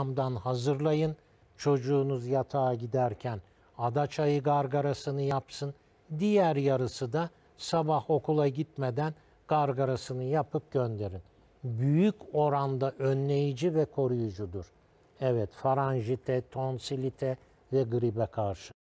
akşamdan hazırlayın. Çocuğunuz yatağa giderken ada çayı gargarasını yapsın. Diğer yarısı da sabah okula gitmeden gargarasını yapıp gönderin. Büyük oranda önleyici ve koruyucudur. Evet, faranjite, tonsilite ve gribe karşı.